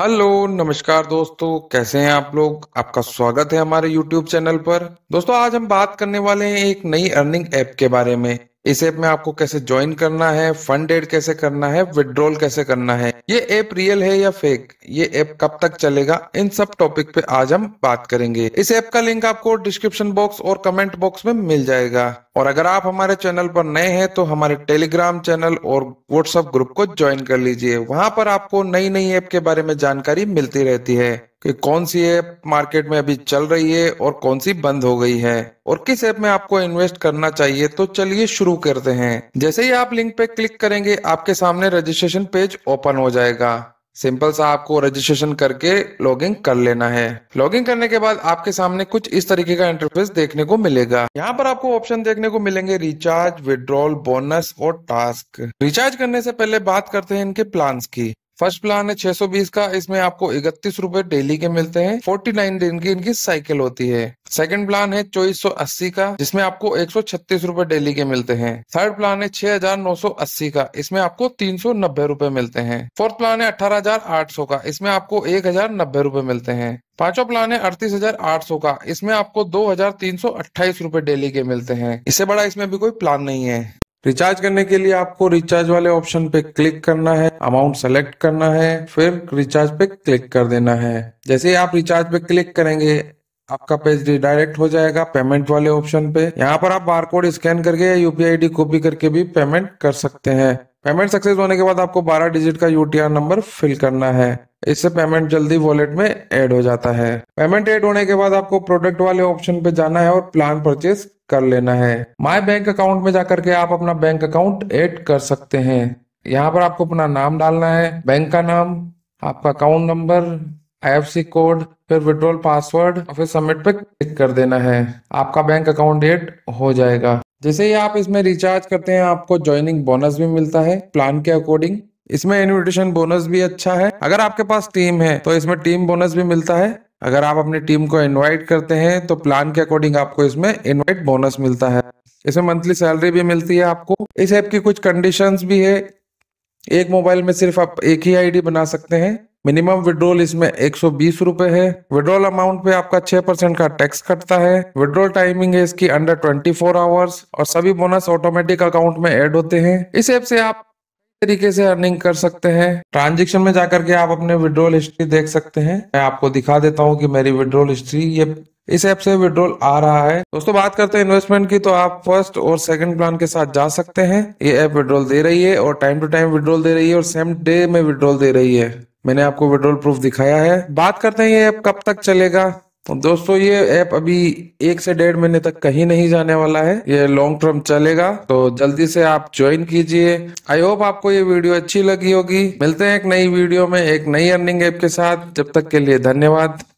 hello नमस्कार दोस्तों कैसे हैं आप लोग आपका स्वागत है हमारे यूट्यूब चैनल पर दोस्तों आज हम बात करने वाले हैं एक नई अर्निंग ऐप के बारे में इस ऐप में आपको कैसे ज्वाइन करना है फंड एड कैसे करना है विड्रॉल कैसे करना है ये ऐप रियल है या फेक ये ऐप कब तक चलेगा इन सब टॉपिक पे आज हम बात करेंगे इस ऐप का लिंक आपको डिस्क्रिप्शन बॉक्स और कमेंट बॉक्स में मिल जाएगा और अगर आप हमारे चैनल पर नए हैं तो हमारे टेलीग्राम चैनल और व्हाट्सएप ग्रुप को ज्वाइन कर लीजिए वहां पर आपको नई नई ऐप के बारे में जानकारी मिलती रहती है कि कौन सी ऐप मार्केट में अभी चल रही है और कौन सी बंद हो गई है और किस ऐप में आपको इन्वेस्ट करना चाहिए तो चलिए शुरू करते हैं जैसे ही आप लिंक पे क्लिक करेंगे आपके सामने रजिस्ट्रेशन पेज ओपन हो जाएगा सिंपल सा आपको रजिस्ट्रेशन करके लॉगिंग कर लेना है लॉगिंग करने के बाद आपके सामने कुछ इस तरीके का इंटरफेस देखने को मिलेगा यहाँ पर आपको ऑप्शन देखने को मिलेंगे रिचार्ज विड्रॉल बोनस और टास्क रिचार्ज करने से पहले बात करते हैं इनके प्लान की फर्स्ट प्लान है 620 का इसमें आपको इकतीस रूपए डेली के मिलते हैं 49 दिन की इनकी साइकिल होती है सेकंड प्लान है 2480 का जिसमें आपको एक सौ डेली के मिलते हैं थर्ड प्लान है 6980 का इसमें आपको तीन सौ मिलते हैं फोर्थ प्लान है 18800 का इसमें आपको एक हजार मिलते हैं पांचवा प्लान है अड़तीस हजार आठ सौ का इसमें आपको दो हजार तीन सौ अट्ठाईस रूपए डेली के मिलते हैं इससे बड़ा इसमें भी कोई प्लान नहीं है रिचार्ज करने के लिए आपको रिचार्ज वाले ऑप्शन पे क्लिक करना है अमाउंट सेलेक्ट करना है फिर रिचार्ज पे क्लिक कर देना है जैसे ही आप रिचार्ज पे क्लिक करेंगे आपका पेज रिडायरेक्ट हो जाएगा पेमेंट वाले ऑप्शन पे यहाँ पर आप बारकोड स्कैन करके या यूपीआई आईडी कॉपी करके भी पेमेंट कर सकते हैं पेमेंट सक्सेस होने के बाद आपको 12 डिजिट का यूटीआर नंबर फिल करना है इससे पेमेंट जल्दी वॉलेट में ऐड हो जाता है पेमेंट ऐड होने के बाद आपको प्रोडक्ट वाले ऑप्शन पे जाना है और प्लान परचेज कर लेना है माय बैंक अकाउंट में जाकर के आप अपना बैंक अकाउंट ऐड कर सकते हैं यहाँ पर आपको अपना नाम डालना है बैंक का नाम आपका अकाउंट नंबर आई कोड फिर विड्रॉल पासवर्ड और फिर सबमिट पे क्लिक कर देना है आपका बैंक अकाउंट एड हो जाएगा जैसे ही आप इसमें रिचार्ज करते हैं आपको ज्वाइनिंग बोनस भी मिलता है प्लान के अकॉर्डिंग इसमें इनविटेशन बोनस भी अच्छा है अगर आपके पास टीम है तो इसमें टीम बोनस भी मिलता है अगर आप अपनी टीम को इनवाइट करते हैं तो प्लान के अकॉर्डिंग आपको इसमें इनवाइट बोनस मिलता है इसमें मंथली सैलरी भी मिलती है आपको इस ऐप की कुछ कंडीशंस भी है एक मोबाइल में सिर्फ आप एक ही आईडी बना सकते हैं मिनिमम विड्रोल इसमें एक सौ बीस रूपए है विड्रोल अमाउंट पे आपका छह परसेंट का टैक्स कटता है विड्रोल टाइमिंग है इसकी अंडर ट्वेंटी फोर आवर्स और सभी बोनस ऑटोमेटिक अकाउंट में एड होते हैं इस ऐप से आप तरीके से अर्निंग कर सकते हैं ट्रांजेक्शन में जाकर के आप अपने विड्रोल हिस्ट्री देख सकते हैं मैं आपको दिखा देता हूँ की मेरी विड्रोल हिस्ट्री ये इस ऐप से विड्रोल आ रहा है दोस्तों बात करते हैं इन्वेस्टमेंट की तो आप फर्स्ट और सेकंड प्लान के साथ जा सकते हैं ये ऐप विड्रोल दे रही है और टाइम टू टाइम विड्रोल दे रही है और सेम डे में विड्रोल दे रही है मैंने आपको विड्रोल प्रूफ दिखाया है बात करते हैं ये ऐप कब तक चलेगा तो दोस्तों ये ऐप अभी एक से डेढ़ महीने तक कहीं नहीं जाने वाला है ये लॉन्ग टर्म चलेगा तो जल्दी से आप ज्वाइन कीजिए आई होप आपको ये वीडियो अच्छी लगी होगी मिलते हैं एक नई वीडियो में एक नई अर्निंग ऐप के साथ जब तक के लिए धन्यवाद